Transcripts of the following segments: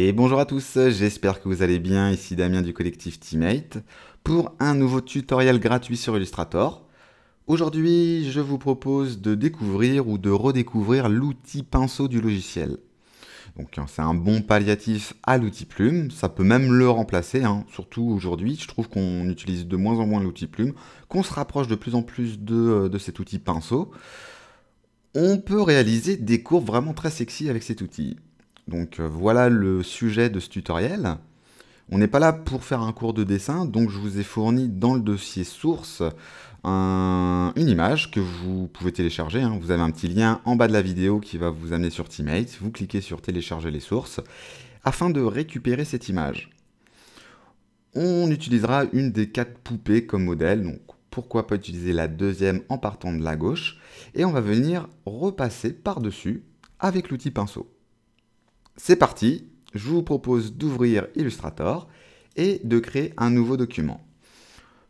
Et bonjour à tous, j'espère que vous allez bien, ici Damien du collectif Teammate, pour un nouveau tutoriel gratuit sur Illustrator. Aujourd'hui, je vous propose de découvrir ou de redécouvrir l'outil pinceau du logiciel. Donc hein, c'est un bon palliatif à l'outil plume, ça peut même le remplacer, hein. surtout aujourd'hui, je trouve qu'on utilise de moins en moins l'outil plume, qu'on se rapproche de plus en plus de, euh, de cet outil pinceau. On peut réaliser des courbes vraiment très sexy avec cet outil. Donc euh, voilà le sujet de ce tutoriel. On n'est pas là pour faire un cours de dessin, donc je vous ai fourni dans le dossier source une image que vous pouvez télécharger. Hein. Vous avez un petit lien en bas de la vidéo qui va vous amener sur Teammate. Vous cliquez sur télécharger les sources afin de récupérer cette image. On utilisera une des quatre poupées comme modèle, donc pourquoi pas utiliser la deuxième en partant de la gauche. Et on va venir repasser par-dessus avec l'outil pinceau. C'est parti, je vous propose d'ouvrir Illustrator et de créer un nouveau document.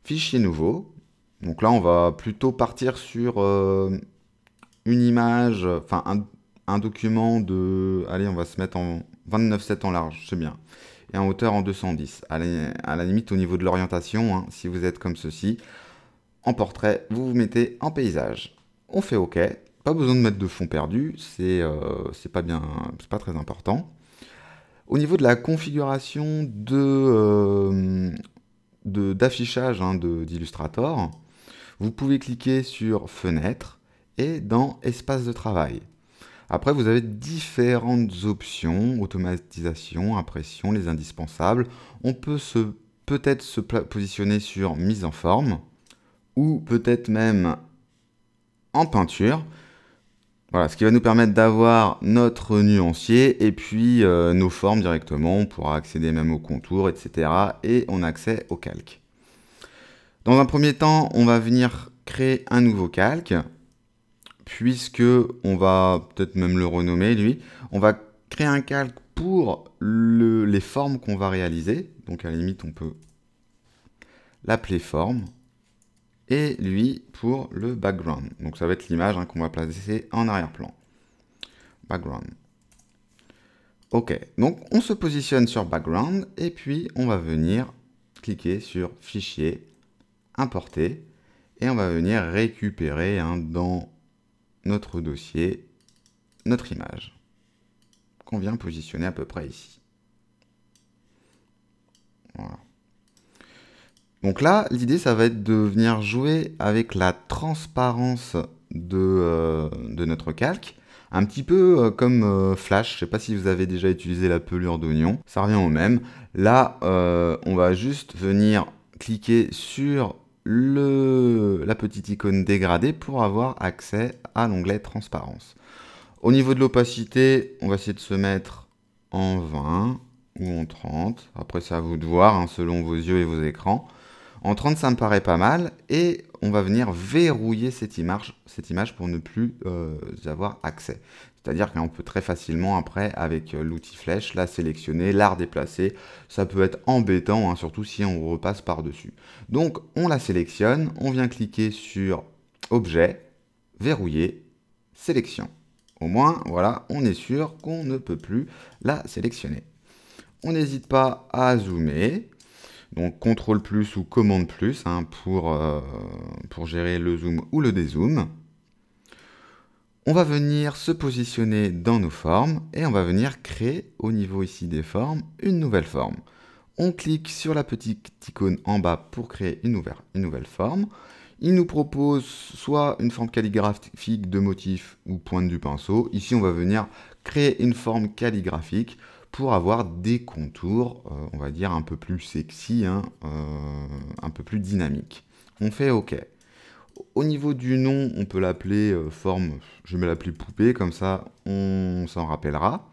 Fichier nouveau, donc là on va plutôt partir sur euh, une image, enfin un, document de, allez on va se mettre en 29,7 en large, c'est bien, et en hauteur en 210. À la, à la limite au niveau de l'orientation, hein, si vous êtes comme ceci, en portrait, vous vous mettez en paysage. On fait OK, pas besoin de mettre de fond perdu, euh, c'est pas bien, c'est pas très important. Au niveau de la configuration de euh, d'affichage hein, de d'Illustrator, vous pouvez cliquer sur Fenêtre et dans Espace de travail. Après, vous avez différentes options, automatisation, impression, les indispensables. On peut peut-être se positionner sur mise en forme ou peut-être même en peinture. Voilà, ce qui va nous permettre d'avoir notre nuancier et puis euh, nos formes directement. On pourra accéder même aux contours, etc. Et on a accès au calque. Dans un premier temps, on va venir créer un nouveau calque, puisque on va peut-être même le renommer lui. On va créer un calque pour les formes qu'on va réaliser. Donc à la limite, on peut l'appeler forme et lui pour le background. Donc ça va être l'image hein, qu'on va placer en arrière-plan. Background. Ok, donc on se positionne sur background et puis on va venir cliquer sur fichier, importer et on va venir récupérer hein, dans notre dossier notre image qu'on vient positionner à peu près ici. Voilà. Donc là, l'idée, ça va être de venir jouer avec la transparence de, euh, notre calque. Un petit peu euh, comme euh, Flash, je ne sais pas si vous avez déjà utilisé la pelure d'oignon, ça revient au même. Là, on va juste venir cliquer sur la petite icône dégradée pour avoir accès à l'onglet transparence. Au niveau de l'opacité, on va essayer de se mettre en 20 ou en 30. Après, c'est à vous de voir hein, selon vos yeux et vos écrans. En 30, ça me paraît pas mal. Et on va venir verrouiller cette image, cette image pour ne plus euh, avoir accès. C'est-à-dire qu'on peut très facilement après, avec euh, l'outil flèche, la sélectionner, la redéplacer. Ça peut être embêtant, hein, surtout si on repasse par-dessus. Donc on la sélectionne, on vient cliquer sur Objet, Verrouiller, Sélection. Au moins, voilà, on est sûr qu'on ne peut plus la sélectionner. On n'hésite pas à zoomer, donc CTRL plus ou commande plus hein, euh, pour, gérer le zoom ou le dézoom. On va venir se positionner dans nos formes et on va venir créer au niveau ici des formes une nouvelle forme. On clique sur la petite icône en bas pour créer une nouvelle, une nouvelle forme. Il nous propose soit une forme calligraphique de motif ou pointe du pinceau. Ici, on va venir créer une forme calligraphique pour avoir des contours, euh, on va dire, un peu plus sexy, hein, euh, un peu plus dynamique. On fait OK. Au niveau du nom, on peut l'appeler euh, forme, je vais l'appeler poupée, comme ça on s'en rappellera.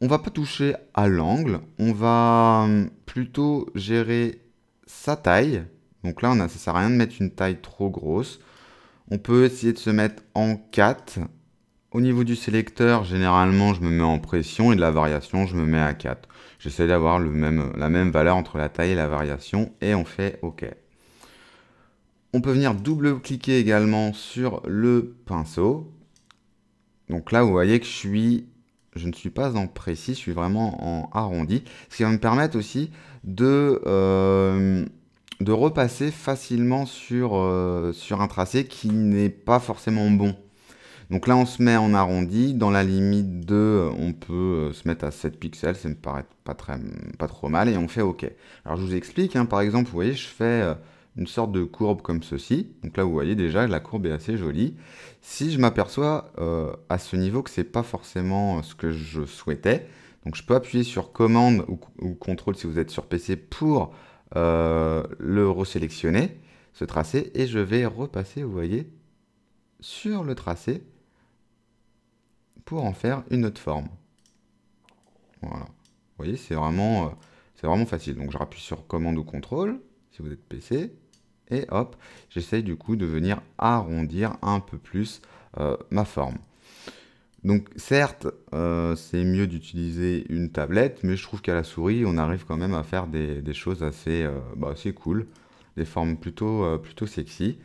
On va pas toucher à l'angle, on va hum, plutôt gérer sa taille. Donc là, on a, ça sert à rien de mettre une taille trop grosse. On peut essayer de se mettre en 4 au niveau du sélecteur, généralement, je me mets en pression et de la variation, je me mets à 4. J'essaie d'avoir la même valeur entre la taille et la variation et on fait OK. On peut venir double-cliquer également sur le pinceau. Donc là, vous voyez que je suis je ne suis pas en précis, je suis vraiment en arrondi, ce qui va me permettre aussi de, euh, repasser facilement euh, sur un tracé qui n'est pas forcément bon. Donc là, on se met en arrondi. Dans la limite 2, euh, on peut euh, se mettre à 7 pixels. Ça me paraît pas, très, pas trop mal. Et on fait OK. Alors, je vous explique. Hein. par exemple, vous voyez, je fais euh, une sorte de courbe comme ceci. Donc là, vous voyez déjà, la courbe est assez jolie. Si je m'aperçois à ce niveau que ce n'est pas forcément ce que je souhaitais, donc je peux appuyer sur commande ou, contrôle si vous êtes sur PC pour le resélectionner, ce tracé, et je vais repasser, vous voyez, sur le tracé pour en faire une autre forme. Voilà. Vous voyez, c'est vraiment, euh, vraiment facile. Donc je rappuie sur commande ou contrôle, si vous êtes PC, et hop, j'essaye du coup de venir arrondir un peu plus euh, ma forme. Donc certes, euh, c'est mieux d'utiliser une tablette, mais je trouve qu'à la souris, on arrive quand même à faire des, choses bah, assez, cool, des formes plutôt, plutôt sexy.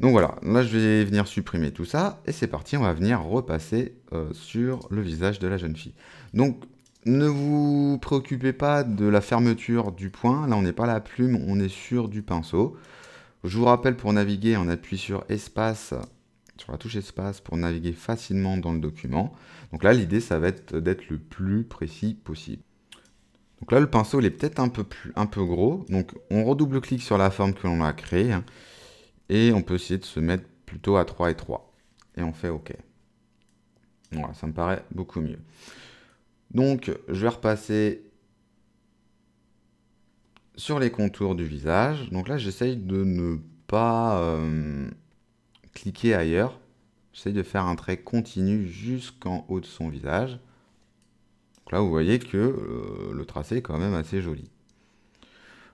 Donc voilà, là je vais venir supprimer tout ça, et c'est parti, on va venir repasser euh, sur le visage de la jeune fille. Donc ne vous préoccupez pas de la fermeture du point, là on n'est pas la plume, on est sur du pinceau. Je vous rappelle pour naviguer, on appuie sur espace, sur la touche espace pour naviguer facilement dans le document. Donc là l'idée ça va être d'être le plus précis possible. Donc là le pinceau il est peut-être un peu, plus, un peu gros, donc on redouble-clique sur la forme que l'on a créée, hein. Et on peut essayer de se mettre plutôt à 3 et 3. Et on fait OK. Voilà, ça me paraît beaucoup mieux. Donc, je vais repasser sur les contours du visage. Donc là, j'essaye de ne pas euh, cliquer ailleurs. J'essaye de faire un trait continu jusqu'en haut de son visage. là, vous voyez que euh, le tracé est quand même assez joli.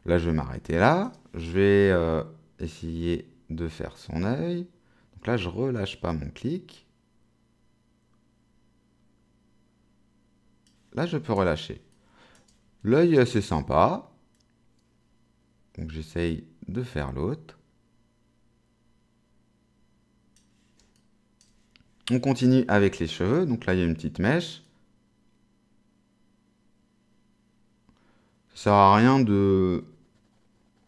Là, je vais m'arrêter là. Je vais euh, essayer de faire son œil. Donc là, je relâche pas mon clic. Là, je peux relâcher. L'œil, euh, c'est sympa. Donc j'essaye de faire l'autre. On continue avec les cheveux. Donc là, il y a une petite mèche. Ça sert à rien de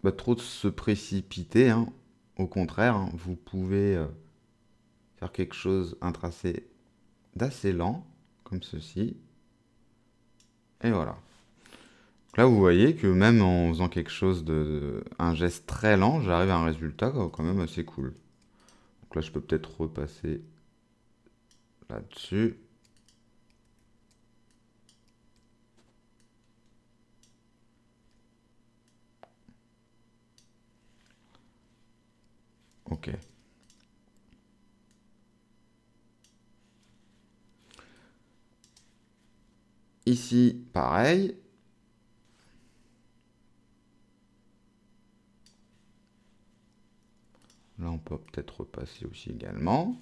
bah, trop se précipiter. Hein. Au contraire, hein, vous pouvez euh, faire quelque chose, un tracé d'assez lent, comme ceci. Et voilà. là, vous voyez que même en faisant quelque chose de, de un geste très lent, j'arrive à un résultat quand même assez cool. Donc là, je peux peut-être repasser là-dessus. Ok. Ici, pareil. Là, on peut peut-être repasser aussi également.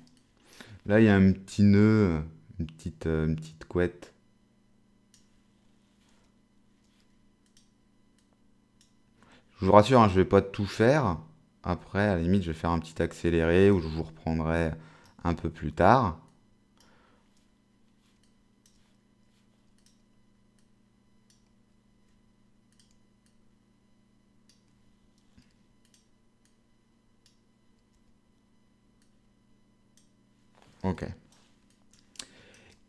Là, il y a un petit nœud, une petite, euh, petite couette. Je vous rassure, hein, je ne vais pas tout faire. Après, à la limite, je vais faire un petit accéléré où je vous reprendrai un peu plus tard. Ok.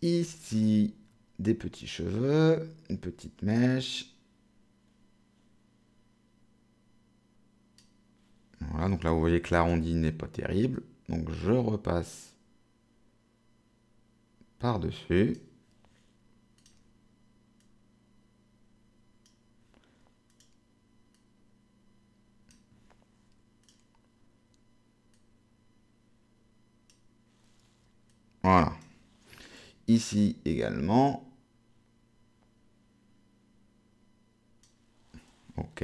Ici, des petits cheveux, une petite mèche, donc là vous voyez que l'arrondi n'est pas terrible. Donc je repasse par-dessus. Voilà. Ici également. OK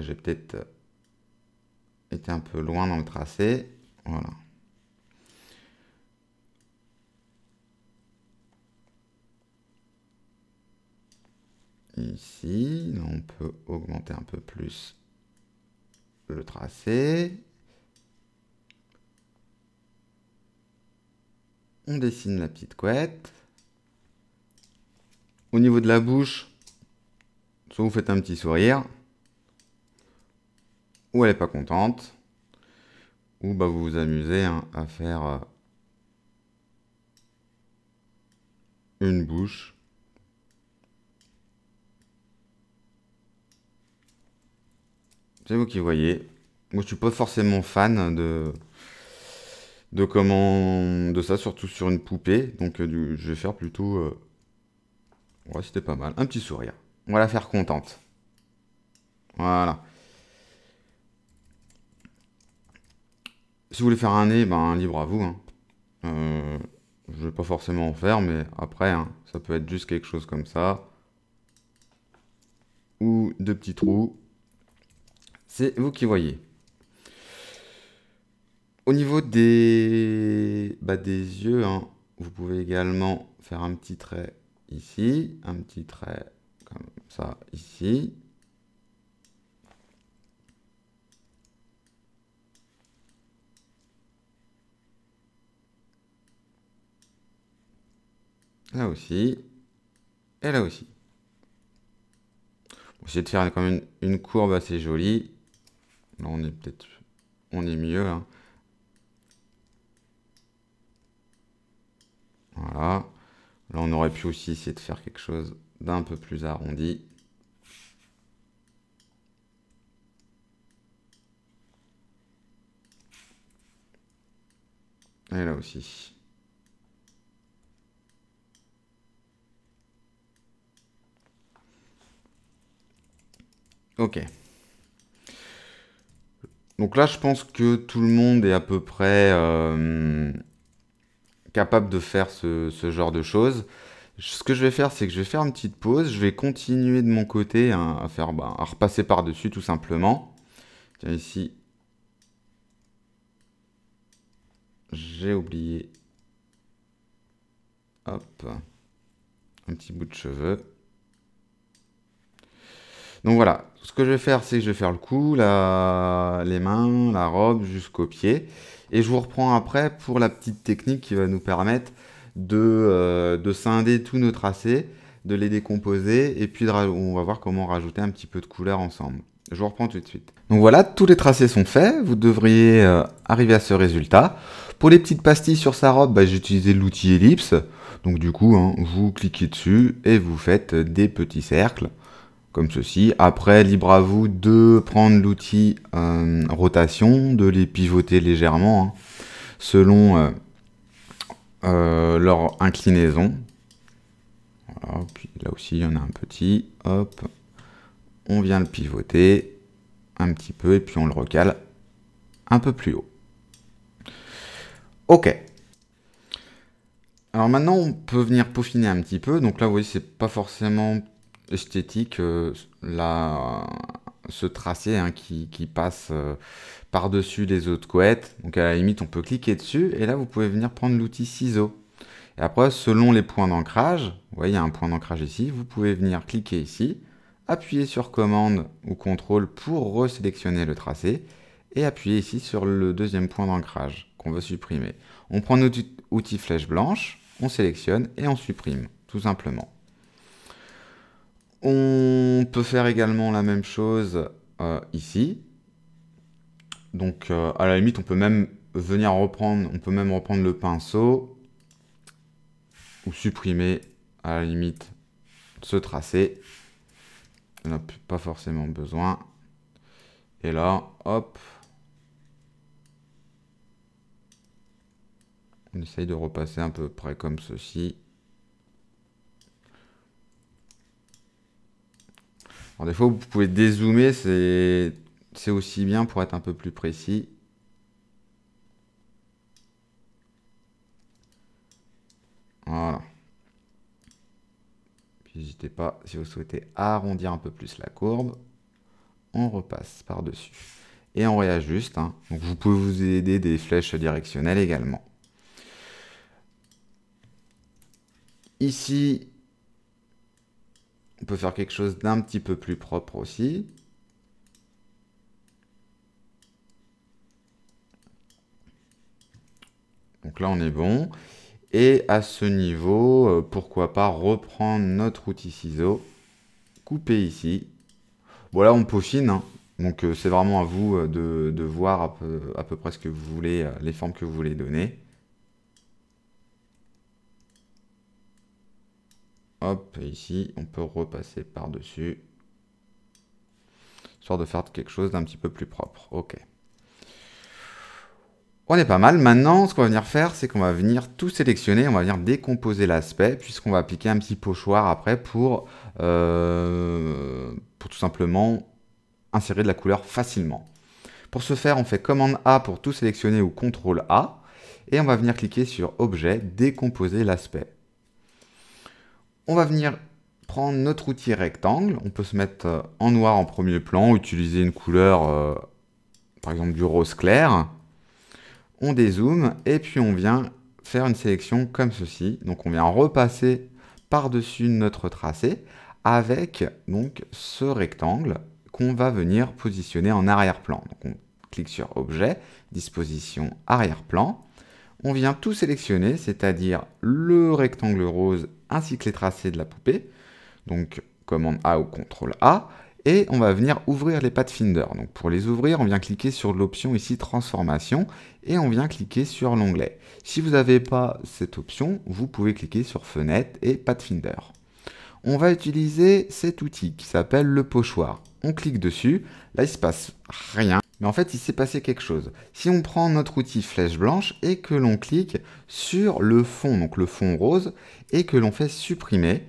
j'ai peut-être euh, été un peu loin dans le tracé. Voilà. Ici, on peut augmenter un peu plus le tracé. On dessine la petite couette. Au niveau de la bouche, soit vous faites un petit sourire, ou elle n'est pas contente, ou bah, vous vous amusez hein, à faire euh, une bouche. C'est vous qui voyez. Moi, je suis pas forcément fan de de comment de ça, surtout sur une poupée. Donc, euh, je vais faire plutôt. Euh, ouais, c'était pas mal. Un petit sourire. On va la faire contente. Voilà. Si vous voulez faire un nez, ben, libre à vous. Hein. Euh, je ne vais pas forcément en faire, mais après, hein, ça peut être juste quelque chose comme ça. Ou deux petits trous. C'est vous qui voyez. Au niveau des, bah, des yeux, hein, vous pouvez également faire un petit trait ici, un petit trait comme ça ici, là aussi, et là aussi. On de faire quand même une courbe assez jolie. Là, on est peut-être... On est mieux. Hein. Voilà. Là, on aurait pu aussi essayer de faire quelque chose d'un peu plus arrondi. Et là aussi. Ok. Donc là, je pense que tout le monde est à peu près euh, capable de faire ce, genre de choses. Ce que je vais faire, c'est que je vais faire une petite pause. Je vais continuer de mon côté à, faire, bah, à repasser par-dessus tout simplement. Tiens, ici, j'ai oublié. Hop. Un petit bout de cheveux. Donc voilà, ce que je vais faire, c'est que je vais faire le cou, les mains, la robe jusqu'aux pieds. Et je vous reprends après pour la petite technique qui va nous permettre de, euh, scinder tous nos tracés, de les décomposer, et puis on va voir comment rajouter un petit peu de couleur ensemble. Je vous reprends tout de suite. Donc voilà, tous les tracés sont faits, vous devriez euh, arriver à ce résultat. Pour les petites pastilles sur sa robe, bah, j'ai utilisé l'outil ellipse. Donc du coup, hein, vous cliquez dessus et vous faites des petits cercles comme ceci. Après, libre à vous de prendre l'outil euh, rotation, de les pivoter légèrement hein, selon euh, euh, leur inclinaison. puis là aussi, il y en a un petit. Hop, on vient le pivoter un petit peu et puis on le recale un peu plus haut. Ok. Alors maintenant, on peut venir peaufiner un petit peu. Donc là, vous voyez, c'est pas forcément esthétique, euh, la, ce tracé hein, qui, passe euh, par-dessus les autres couettes. Donc à la limite, on peut cliquer dessus et là, vous pouvez venir prendre l'outil ciseaux. Et après, selon les points d'ancrage, vous voyez, il y a un point d'ancrage ici, vous pouvez venir cliquer ici, appuyer sur commande ou contrôle pour resélectionner le tracé et appuyer ici sur le deuxième point d'ancrage qu'on veut supprimer. On prend notre outil flèche blanche, on sélectionne et on supprime, tout simplement. On peut faire également la même chose euh, ici. Donc euh, à la limite, on peut même venir reprendre, on peut même reprendre le pinceau ou supprimer à la limite ce tracé. On n'a pas forcément besoin. Et là, hop. On essaye de repasser un peu près comme ceci. des fois, vous pouvez dézoomer, c'est aussi bien pour être un peu plus précis. Voilà. n'hésitez pas, si vous souhaitez arrondir un peu plus la courbe, on repasse par-dessus. Et on réajuste. Hein. Donc vous pouvez vous aider des flèches directionnelles également. Ici, on peut faire quelque chose d'un petit peu plus propre aussi. Donc là, on est bon. Et à ce niveau, euh, pourquoi pas reprendre notre outil ciseau, couper ici. Voilà, on peaufine. Hein. Donc euh, c'est vraiment à vous euh, de, voir à peu près ce que vous voulez, les formes que vous voulez donner. Hop, ici, on peut repasser par-dessus. Histoire de faire quelque chose d'un petit peu plus propre. Ok. On est pas mal. Maintenant, ce qu'on va venir faire, c'est qu'on va venir tout sélectionner. On va venir décomposer l'aspect, puisqu'on va appliquer un petit pochoir après pour, euh, pour tout simplement insérer de la couleur facilement. Pour ce faire, on fait commande A pour tout sélectionner ou Contrôle A. Et on va venir cliquer sur Objet, décomposer l'aspect. On va venir prendre notre outil rectangle. On peut se mettre euh, en noir en premier plan, utiliser une couleur, euh, par exemple du rose clair. On dézoome et puis on vient faire une sélection comme ceci. Donc on vient repasser par-dessus notre tracé avec donc ce rectangle qu'on va venir positionner en arrière-plan. Donc on clique sur Objet, Disposition, Arrière-plan on vient tout sélectionner, c'est-à-dire le rectangle rose ainsi que les tracés de la poupée. Donc commande A ou contrôle A. Et on va venir ouvrir les Pathfinder. Donc pour les ouvrir, on vient cliquer sur l'option ici transformation et on vient cliquer sur l'onglet. Si vous n'avez pas cette option, vous pouvez cliquer sur fenêtre et Pathfinder. On va utiliser cet outil qui s'appelle le pochoir. On clique dessus, là il se passe rien, mais en fait, il s'est passé quelque chose. Si on prend notre outil flèche blanche et que l'on clique sur le fond, donc le fond rose, et que l'on fait supprimer,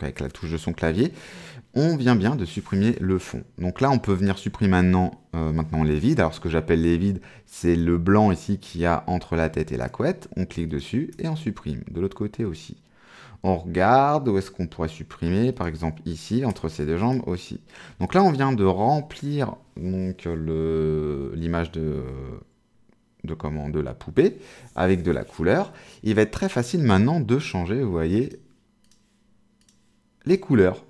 avec la touche de son clavier, on vient bien de supprimer le fond. Donc là, on peut venir supprimer maintenant, euh, maintenant les vides. Alors ce que j'appelle les vides, c'est le blanc ici qu'il y a entre la tête et la couette. On clique dessus et on supprime. De l'autre côté aussi on regarde où est-ce qu'on pourrait supprimer, par exemple ici, entre ces deux jambes aussi. Donc là, on vient de remplir donc l'image de, de, de la poupée avec de la couleur. Il va être très facile maintenant de changer, vous voyez, les couleurs.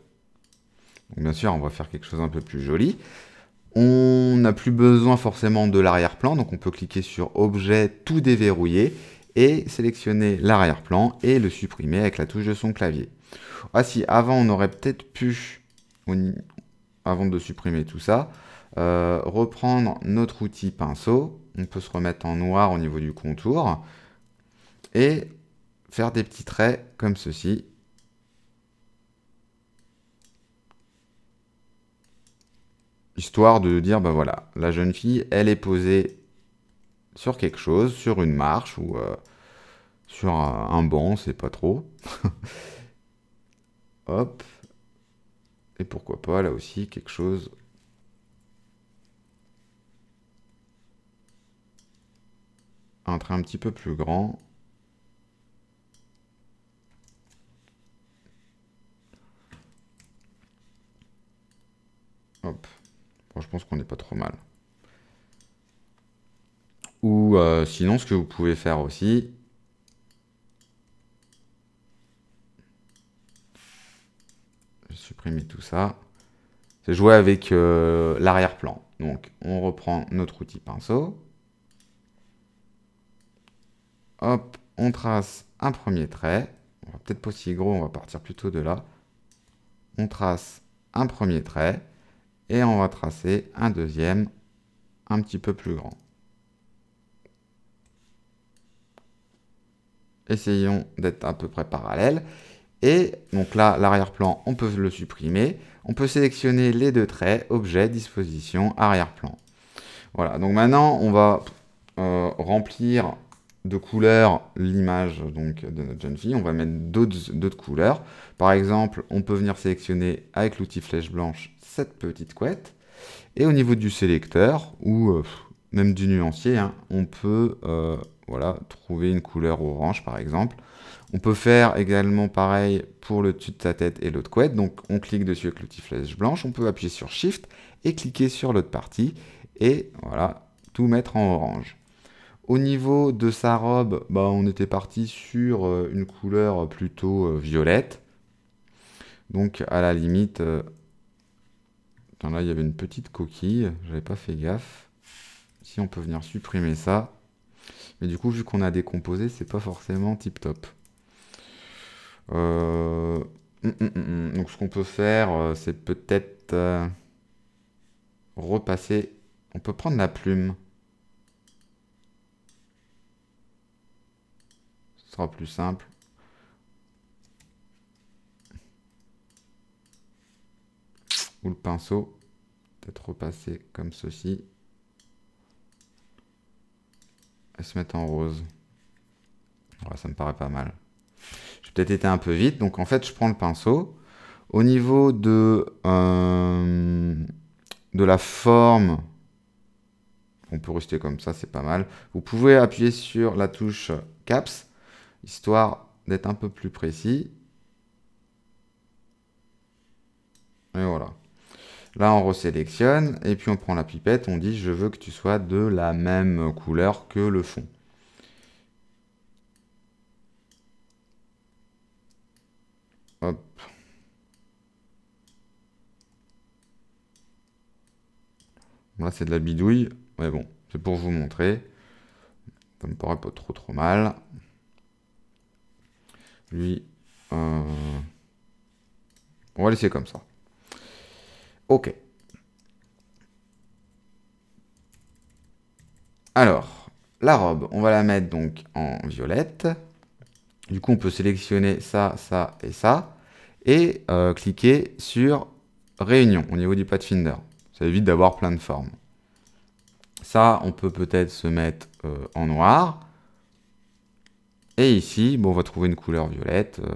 bien sûr, on va faire quelque chose un peu plus joli. On n'a plus besoin forcément de l'arrière-plan, donc on peut cliquer sur Objet, tout déverrouiller, et sélectionner l'arrière-plan et le supprimer avec la touche de son clavier. Ah si, avant on aurait peut-être pu, avant de supprimer tout ça, euh, reprendre notre outil pinceau, on peut se remettre en noir au niveau du contour, et faire des petits traits comme ceci. Histoire de dire, ben voilà, la jeune fille, elle est posée sur quelque chose, sur une marche ou euh, sur un, banc, c'est pas trop. Hop. Et pourquoi pas, là aussi, quelque chose... Un trait un petit peu plus grand. Hop. Bon, je pense qu'on n'est pas trop mal. Ou euh, sinon, ce que vous pouvez faire aussi, je supprimer tout ça, c'est jouer avec euh, l'arrière-plan. Donc, on reprend notre outil pinceau. Hop, on trace un premier trait. On va peut-être pas si gros, on va partir plutôt de là. On trace un premier trait et on va tracer un deuxième un petit peu plus grand. essayons d'être à peu près parallèles. Et donc là, l'arrière-plan, on peut le supprimer. On peut sélectionner les deux traits, objet, disposition, arrière-plan. Voilà, donc maintenant, on va euh, remplir de couleurs l'image donc de notre jeune fille. On va mettre d'autres couleurs. Par exemple, on peut venir sélectionner avec l'outil flèche blanche cette petite couette. Et au niveau du sélecteur, ou euh, même du nuancier, hein, on peut... Euh, voilà, trouver une couleur orange par exemple. On peut faire également pareil pour le dessus de sa tête et l'autre couette. Donc on clique dessus avec petit flèche blanche, on peut appuyer sur Shift et cliquer sur l'autre partie et voilà, tout mettre en orange. Au niveau de sa robe, bah, on était parti sur euh, une couleur plutôt euh, violette. Donc à la limite, euh, là il y avait une petite coquille, j'avais pas fait gaffe. Si on peut venir supprimer ça, mais du coup, vu qu'on a décomposé, c'est pas forcément tip top. Euh, hum, hum, hum, Donc ce qu'on peut faire, euh, c'est peut-être euh, repasser. On peut prendre la plume. Ce sera plus simple. Ou le pinceau. Peut-être repasser comme ceci se mettre en rose. ça me paraît pas mal. J'ai peut-être été un peu vite, donc en fait je prends le pinceau. Au niveau de, euh, de la forme, on peut rester comme ça, c'est pas mal. Vous pouvez appuyer sur la touche CAPS, histoire d'être un peu plus précis. Et voilà. Là, on resélectionne et puis on prend la pipette, on dit je veux que tu sois de la même couleur que le fond. Hop. Là, c'est de la bidouille, mais bon, c'est pour vous montrer. Ça me paraît pas trop trop mal. Lui, euh, on va laisser comme ça. Ok. Alors, la robe, on va la mettre donc en violette. Du coup, on peut sélectionner ça, ça et ça. Et euh, cliquer sur Réunion au niveau du Pathfinder. Ça évite d'avoir plein de formes. Ça, on peut peut-être se mettre euh, en noir. Et ici, on va trouver une couleur violette euh,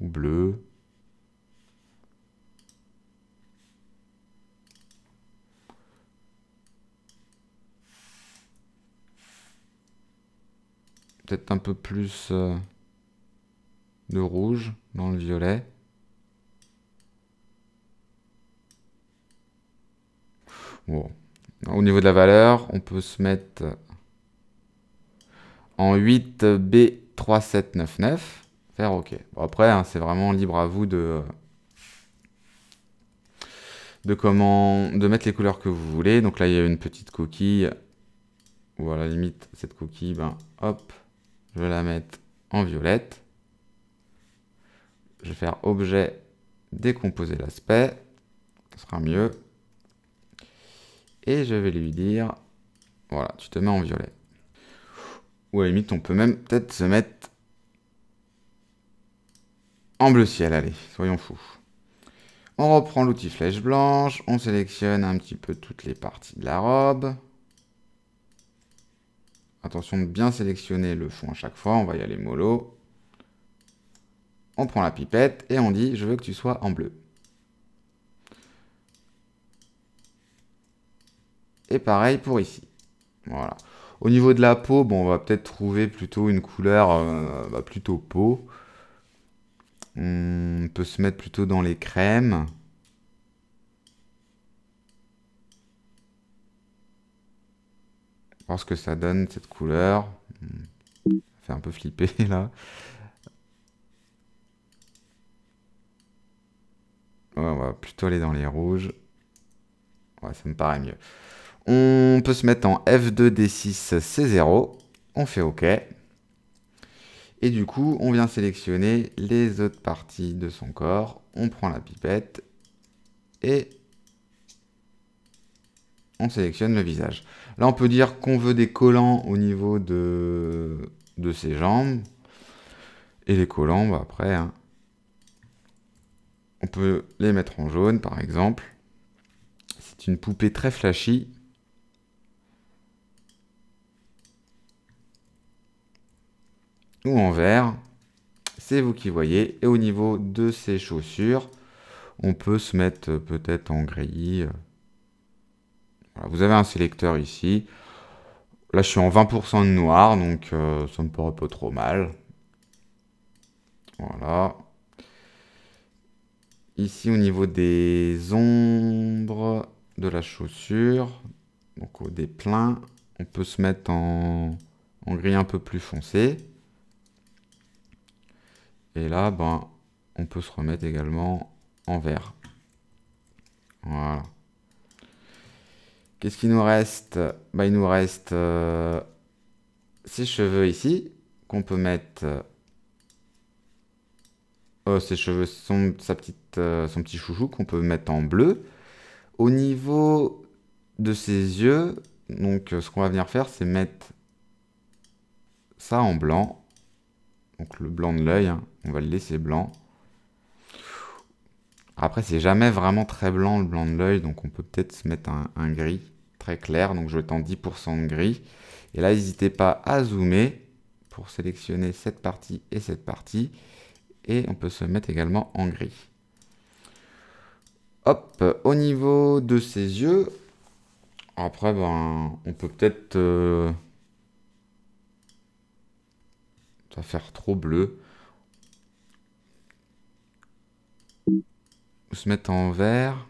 ou bleue. peut-être un peu plus euh, de rouge dans le violet. Au niveau de la valeur, on peut se mettre en 8B3799. Faire OK. Bon, après, hein, c'est vraiment libre à vous de, de comment de mettre les couleurs que vous voulez. Donc là, il y a une petite coquille. Ou à la limite, cette coquille, ben hop, je vais la mettre en violette. Je vais faire objet, décomposer l'aspect. Ce sera mieux. Et je vais lui dire, voilà, tu te mets en violet. Ou à limite, on peut même peut-être se mettre en bleu ciel, allez, soyons fous. On reprend l'outil flèche blanche, on sélectionne un petit peu toutes les parties de la robe. Attention de bien sélectionner le fond à chaque fois. On va y aller mollo. On prend la pipette et on dit je veux que tu sois en bleu. Et pareil pour ici. Voilà. Au niveau de la peau, on va peut-être trouver plutôt une couleur euh, bah, plutôt peau. On peut se mettre plutôt dans les crèmes. voir ce que ça donne cette couleur. Ça fait un peu flipper là. on va plutôt aller dans les rouges. Ouais, ça me paraît mieux. On peut se mettre en F2D6 C0. On fait OK. Et du coup, on vient sélectionner les autres parties de son corps. On prend la pipette et on sélectionne le visage. Là, on peut dire qu'on veut des collants au niveau de, ses jambes. Et les collants, bah, après, hein, on peut les mettre en jaune, par exemple. C'est une poupée très flashy. Ou en vert. C'est vous qui voyez. Et au niveau de ses chaussures, on peut se mettre euh, peut-être en gris. Euh, vous avez un sélecteur ici. Là, je suis en 20% de noir, donc euh, ça me paraît pas trop mal. Voilà. Ici, au niveau des ombres de la chaussure, donc au pleins, on peut se mettre en, gris un peu plus foncé. Et là, ben, on peut se remettre également en vert. Voilà. Qu'est-ce qu'il nous reste bah, Il nous reste ses euh, cheveux ici, qu'on peut mettre... ses euh, oh, cheveux, son, sa petite, euh, son petit chouchou qu'on peut mettre en bleu. Au niveau de ses yeux, donc ce qu'on va venir faire, c'est mettre ça en blanc. Donc le blanc de l'œil, hein, on va le laisser blanc. Après, c'est jamais vraiment très blanc le blanc de l'œil, donc on peut peut-être se mettre un gris très clair, donc je vais en 10% de gris. Et là, n'hésitez pas à zoomer pour sélectionner cette partie et cette partie. Et on peut se mettre également en gris. Hop, au niveau de ses yeux, après, ben, on peut peut-être... Euh, faire trop bleu. Ou se mettre en vert.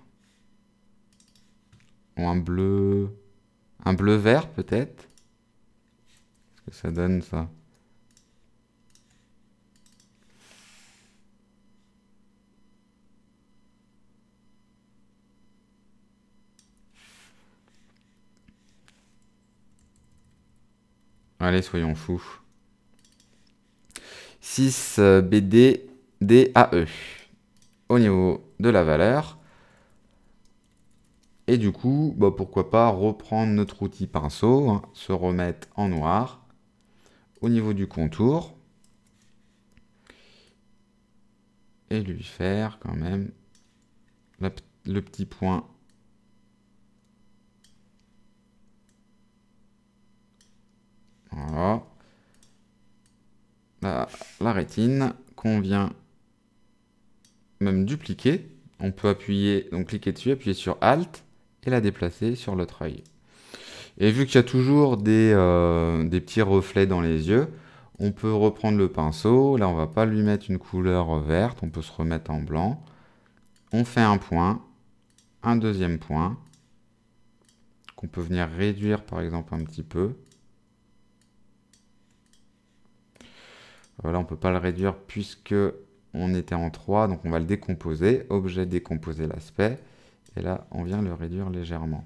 Ou un bleu... Un bleu vert peut-être ce que ça donne ça Allez, soyons fous. 6 euh, BD DAE. Au niveau de la valeur, et du coup, bah, pourquoi pas reprendre notre outil pinceau, hein, se remettre en noir. Au niveau du contour, et lui faire quand même le petit point Voilà. La, la rétine qu'on vient même dupliquer. On peut appuyer, donc cliquer dessus, appuyer sur Alt et la déplacer sur l'autre œil. Et vu qu'il y a toujours euh, des, petits reflets dans les yeux, on peut reprendre le pinceau. Là, on va pas lui mettre une couleur verte, on peut se remettre en blanc. On fait un point, un deuxième point, qu'on peut venir réduire par exemple un petit peu. Voilà, on ne peut pas le réduire puisque on était en 3, donc on va le décomposer. Objet décomposer l'aspect. Et là, on vient le réduire légèrement.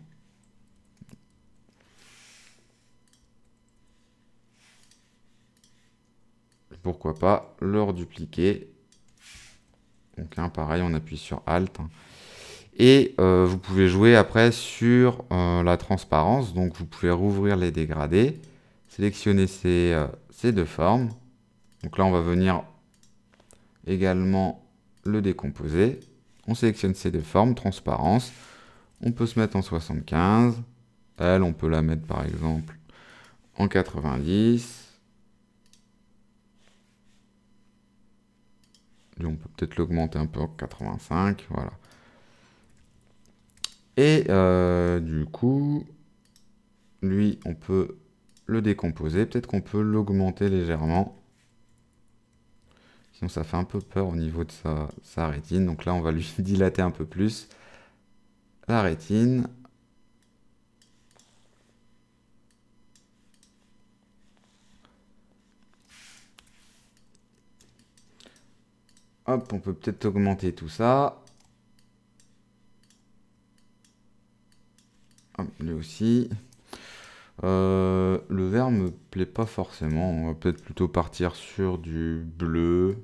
Pourquoi pas le redupliquer. Donc un pareil, on appuie sur Alt. Et euh, vous pouvez jouer après sur euh, la transparence. Donc vous pouvez rouvrir les dégradés, sélectionner ces, euh, ces deux formes. Donc là, on va venir également le décomposer. On sélectionne ces deux formes, transparence. On peut se mettre en 75. Elle, on peut la mettre par exemple en 90. on peut peut-être l'augmenter un peu en 85. Voilà. Et euh, du coup, lui, on peut le décomposer. Peut-être qu'on peut l'augmenter légèrement. Sinon, ça fait un peu peur au niveau de sa, rétine. Donc là, on va lui dilater un peu plus la rétine. Hop, on peut peut-être augmenter tout ça. lui aussi. Euh, le vert me plaît pas forcément. On va peut-être plutôt partir sur du bleu.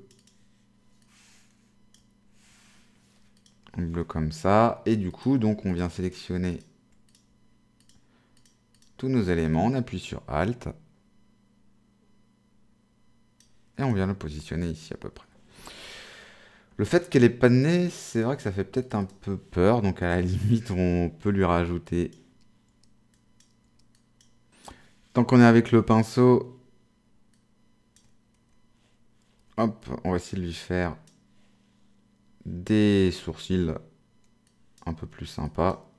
Bleu comme ça. Et du coup, donc on vient sélectionner tous nos éléments. On appuie sur Alt. Et on vient le positionner ici à peu près. Le fait qu'elle est panée, c'est vrai que ça fait peut-être un peu peur. Donc à la limite, on peut lui rajouter Tant qu'on est avec le pinceau, hop, on va essayer de lui faire des sourcils un peu plus sympas.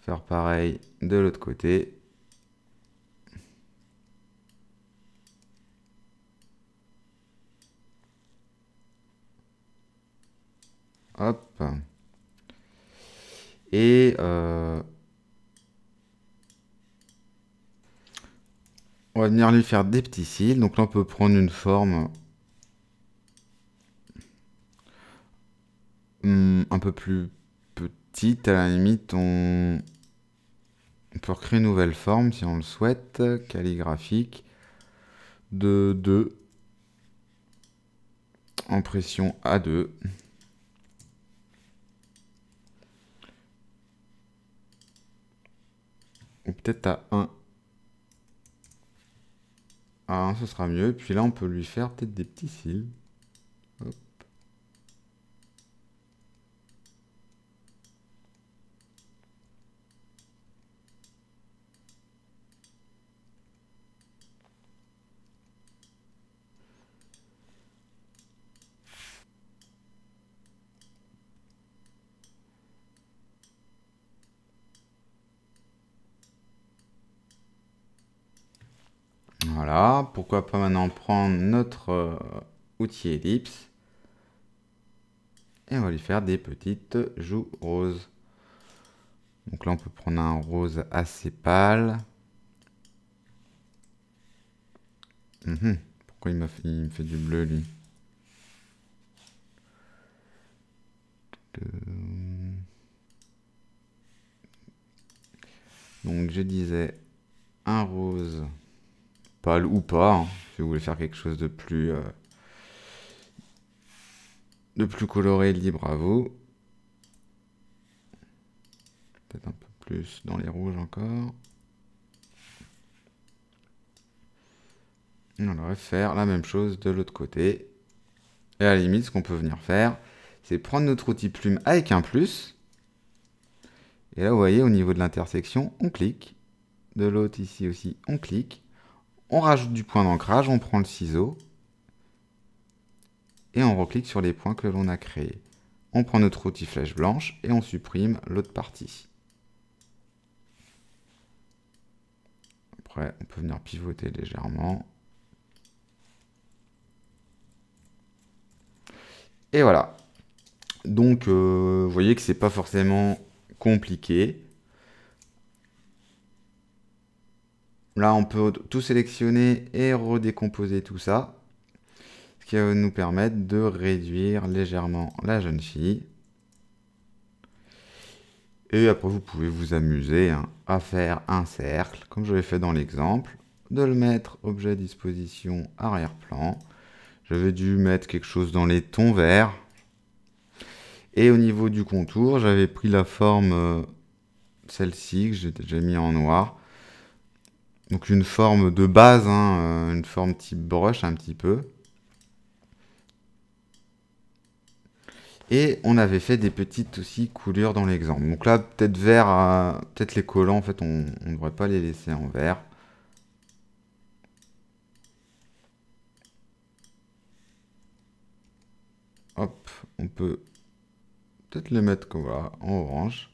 Faire pareil de l'autre côté. Hop. Et euh, On va venir lui faire des petits cils. Donc là, on peut prendre une forme hmm, un peu plus petite. À la limite, on... on peut recréer une nouvelle forme si on le souhaite, calligraphique, de 2 en pression A2. Ou peut-être à 1. Ah, ce sera mieux. puis là, on peut lui faire peut-être des petits cils. pourquoi pas maintenant prendre notre euh, outil ellipse et on va lui faire des petites joues roses. Donc là, on peut prendre un rose assez pâle. Mhm. Pourquoi il, fait, il me fait du bleu, lui Donc je disais un rose ou pas. Hein, si vous voulez faire quelque chose de plus, euh, de plus coloré, libre à vous. Peut-être un peu plus dans les rouges encore. on devrait faire la même chose de l'autre côté. Et à la limite, ce qu'on peut venir faire, c'est prendre notre outil plume avec un plus. Et là, vous voyez, au niveau de l'intersection, on clique. De l'autre ici aussi, on clique on rajoute du point d'ancrage, on prend le ciseau, et on reclique sur les points que l'on a créés. On prend notre outil flèche blanche et on supprime l'autre partie. Après, on peut venir pivoter légèrement. Et voilà. Donc, euh, vous voyez que c'est pas forcément compliqué. Là, on peut tout sélectionner et redécomposer tout ça. Ce qui va nous permettre de réduire légèrement la jeune fille. Et après, vous pouvez vous amuser hein, à faire un cercle, comme je l'ai fait dans l'exemple, de le mettre objet disposition arrière-plan. J'avais dû mettre quelque chose dans les tons verts. Et au niveau du contour, j'avais pris la forme, euh, celle-ci, que j'ai déjà mis en noir, donc une forme de base, hein, euh, une forme type brush un petit peu. Et on avait fait des petites aussi coulures dans l'exemple. Donc là, peut-être vert, peut-être les collants, en fait, on ne devrait pas les laisser en vert. Hop, on peut peut-être les mettre comme en orange.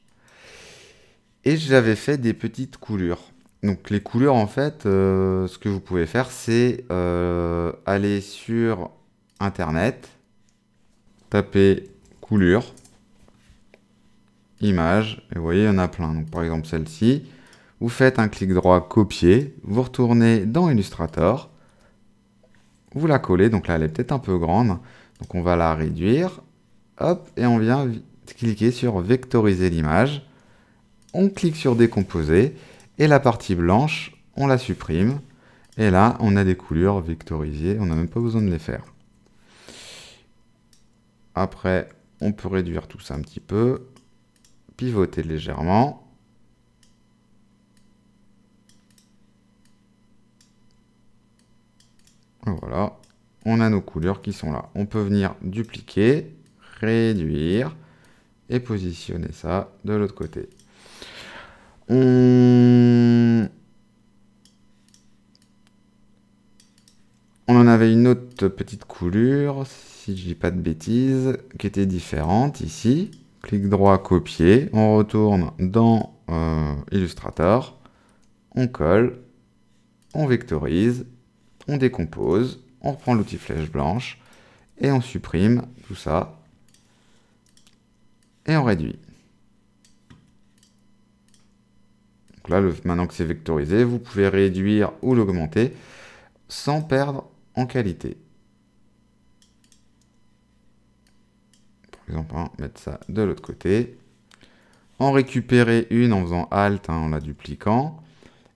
Et j'avais fait des petites coulures. Donc les couleurs, en fait, euh, ce que vous pouvez faire, c'est euh, aller sur Internet, taper couleur image, et vous voyez, il y en a plein. Donc par exemple celle-ci, vous faites un clic droit, copier, vous retournez dans Illustrator, vous la collez, donc là elle est peut-être un peu grande, donc on va la réduire, hop, et on vient cliquer sur vectoriser l'image, on clique sur décomposer, et la partie blanche, on la supprime. Et là, on a des couleurs vectorisées, on n'a même pas besoin de les faire. Après, on peut réduire tout ça un petit peu, pivoter légèrement. Voilà, on a nos couleurs qui sont là. On peut venir dupliquer, réduire et positionner ça de l'autre côté. On... en avait une autre petite coulure, si je dis pas de bêtises, qui était différente ici. Clic droit, copier. On retourne dans euh, Illustrator. On colle. On vectorise. On décompose. On reprend l'outil flèche blanche. Et on supprime tout ça. Et on réduit. maintenant que c'est vectorisé, vous pouvez réduire ou l'augmenter sans perdre en qualité. Par exemple, hein, mettre ça de l'autre côté. En récupérer une en faisant Alt, hein, en la dupliquant.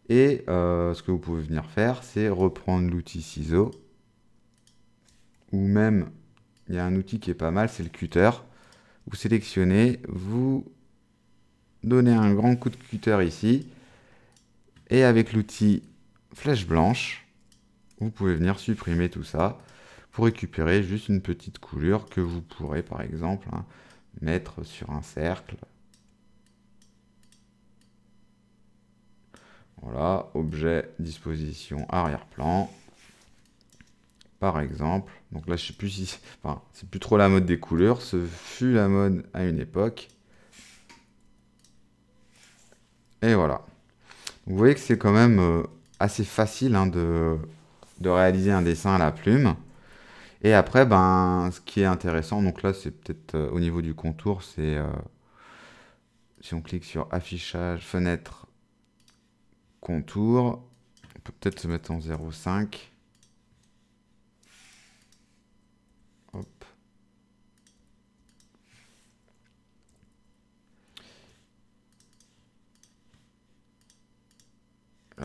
Et euh, ce que vous pouvez venir faire, c'est reprendre l'outil ciseau. Ou même, il y a un outil qui est pas mal, c'est le cutter. Vous sélectionnez, vous donnez un grand coup de cutter ici. Et avec l'outil flèche blanche, vous pouvez venir supprimer tout ça pour récupérer juste une petite couleur que vous pourrez par exemple hein, mettre sur un cercle. Voilà, objet, disposition, arrière-plan. Par exemple, donc là je sais plus si, enfin c'est plus trop la mode des couleurs, ce fut la mode à une époque. Et voilà. Vous voyez que c'est quand même euh, assez facile hein, de, réaliser un dessin à la plume. Et après, ben, ce qui est intéressant, donc là c'est peut-être euh, au niveau du contour, c'est euh, si on clique sur affichage, fenêtre, contour, on peut peut-être se mettre en 0,5.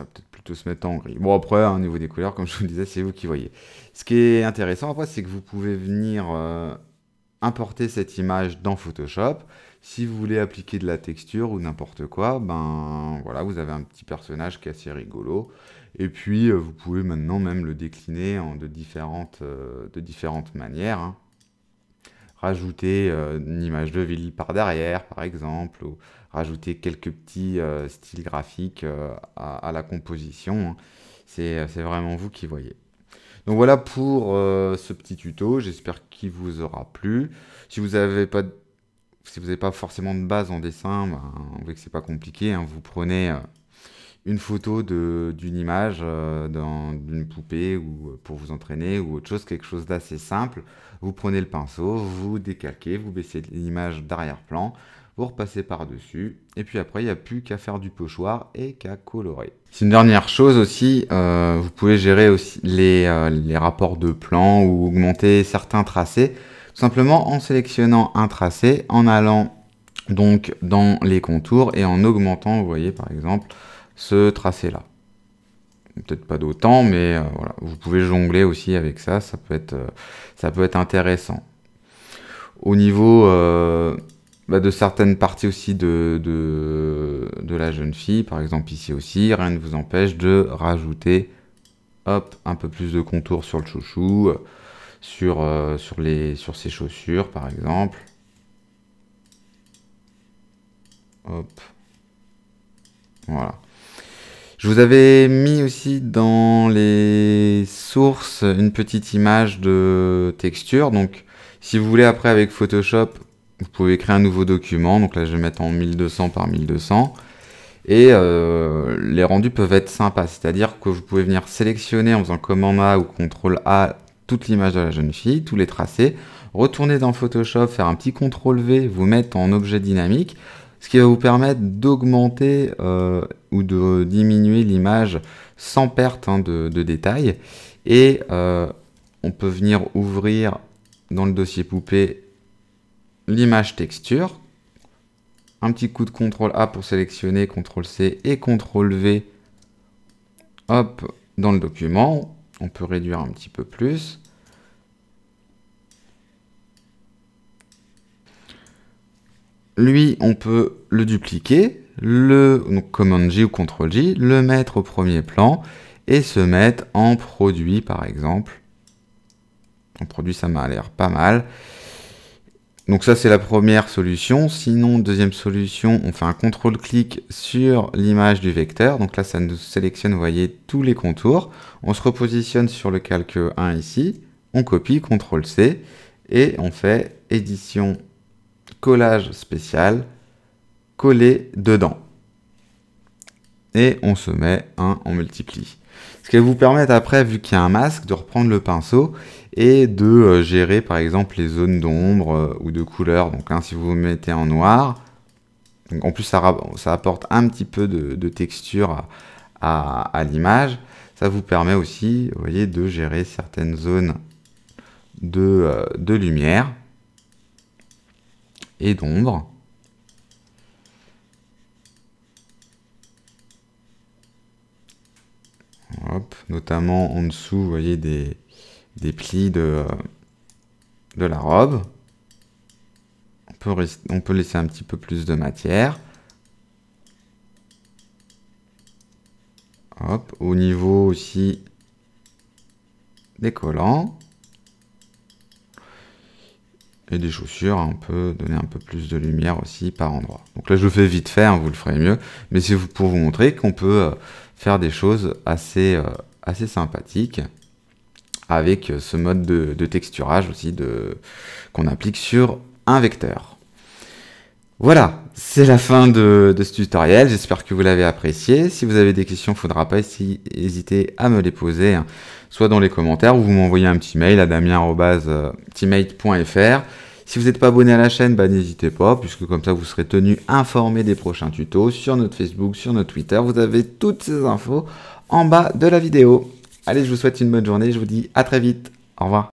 peut-être plutôt se mettre en gris. Bon, après, hein, au niveau des couleurs, comme je vous disais, c'est vous qui voyez. Ce qui est intéressant, après, c'est que vous pouvez venir euh, importer cette image dans Photoshop. Si vous voulez appliquer de la texture ou n'importe quoi, ben voilà, vous avez un petit personnage qui est assez rigolo. Et puis, euh, vous pouvez maintenant même le décliner en, de, différentes, euh, de différentes manières. Hein rajouter euh, une image de ville par derrière, par exemple, ou rajouter quelques petits euh, styles graphiques euh, à, la composition. Hein. C'est vraiment vous qui voyez. Donc voilà pour ce petit tuto, j'espère qu'il vous aura plu. Si vous n'avez pas, si vous n'avez pas forcément de base en dessin, ben, voyez que c'est pas compliqué, hein. vous prenez une photo d'une image euh, d'une poupée ou euh, pour vous entraîner ou autre chose, quelque chose d'assez simple. Vous prenez le pinceau, vous décalquez, vous baissez l'image d'arrière-plan, vous repassez par-dessus, et puis après, il n'y a plus qu'à faire du pochoir et qu'à colorer. C'est une dernière chose aussi, euh, vous pouvez gérer aussi les, les rapports de plan ou augmenter certains tracés, tout simplement en sélectionnant un tracé, en allant donc dans les contours et en augmentant, vous voyez par exemple, ce tracé-là. Peut-être pas d'autant, mais euh, voilà, vous pouvez jongler aussi avec ça, ça peut être, euh, ça peut être intéressant. Au niveau euh, bah, de certaines parties aussi de, de, de, la jeune fille, par exemple ici aussi, rien ne vous empêche de rajouter hop, un peu plus de contour sur le chouchou, sur, sur, les, sur ses chaussures par exemple. Hop. Voilà. Je vous avais mis aussi dans les sources une petite image de texture. Donc, si vous voulez, après, avec Photoshop, vous pouvez créer un nouveau document. Donc là, je vais mettre en 1200 par 1200. Et euh, les rendus peuvent être sympas. C'est-à-dire que vous pouvez venir sélectionner en faisant commande A ou contrôle A toute l'image de la jeune fille, tous les tracés. Retourner dans Photoshop, faire un petit contrôle V, vous mettre en objet dynamique ce qui va vous permettre d'augmenter euh, ou de diminuer l'image sans perte hein, de, de détails. Et euh, on peut venir ouvrir dans le dossier poupée l'image texture. Un petit coup de CTRL A pour sélectionner, CTRL C et CTRL V. Hop, dans le document, on peut réduire un petit peu plus. lui, on peut le dupliquer, le Command J ou Ctrl J, le mettre au premier plan et se mettre en produit par exemple. En produit, ça m'a l'air pas mal. Donc ça c'est la première solution. Sinon, deuxième solution, on fait un contrôle-clic sur l'image du vecteur. Donc là ça nous sélectionne, vous voyez, tous les contours. On se repositionne sur le calque 1 ici. On copie, CTRL-C et on fait édition collage spécial, coller dedans. Et on se met un on multiplie. Ce qui va vous permettre après, vu qu'il y a un masque, de reprendre le pinceau et de euh, gérer par exemple les zones d'ombre euh, ou de couleur. Donc hein, si vous vous mettez en noir, en plus ça, apporte un petit peu de, texture à, l'image. Ça vous permet aussi, vous voyez, de gérer certaines zones de euh, lumière et d'ombre. notamment en dessous, voyez des, plis de, euh, de la robe. On peut, on peut laisser un petit peu plus de matière. au niveau aussi des collants et des chaussures, on peut donner un peu plus de lumière aussi par endroit. Donc là je le fais vite faire. Hein, vous le ferez mieux, mais c'est pour vous montrer qu'on peut euh, faire des choses assez, euh, assez sympathiques avec euh, ce mode de, de texturage aussi qu'on applique sur un vecteur. Voilà, c'est la fin de, ce tutoriel. J'espère que vous l'avez apprécié. Si vous avez des questions, il ne faudra pas hésiter à me les poser, hein, soit dans les commentaires ou vous m'envoyez un petit mail à damien.teammate.fr. Euh, si vous n'êtes pas abonné à la chaîne, bah, n'hésitez pas, puisque comme ça vous serez tenu informé des prochains tutos sur notre Facebook, sur notre Twitter. Vous avez toutes ces infos en bas de la vidéo. Allez, je vous souhaite une bonne journée. Je vous dis à très vite. Au revoir.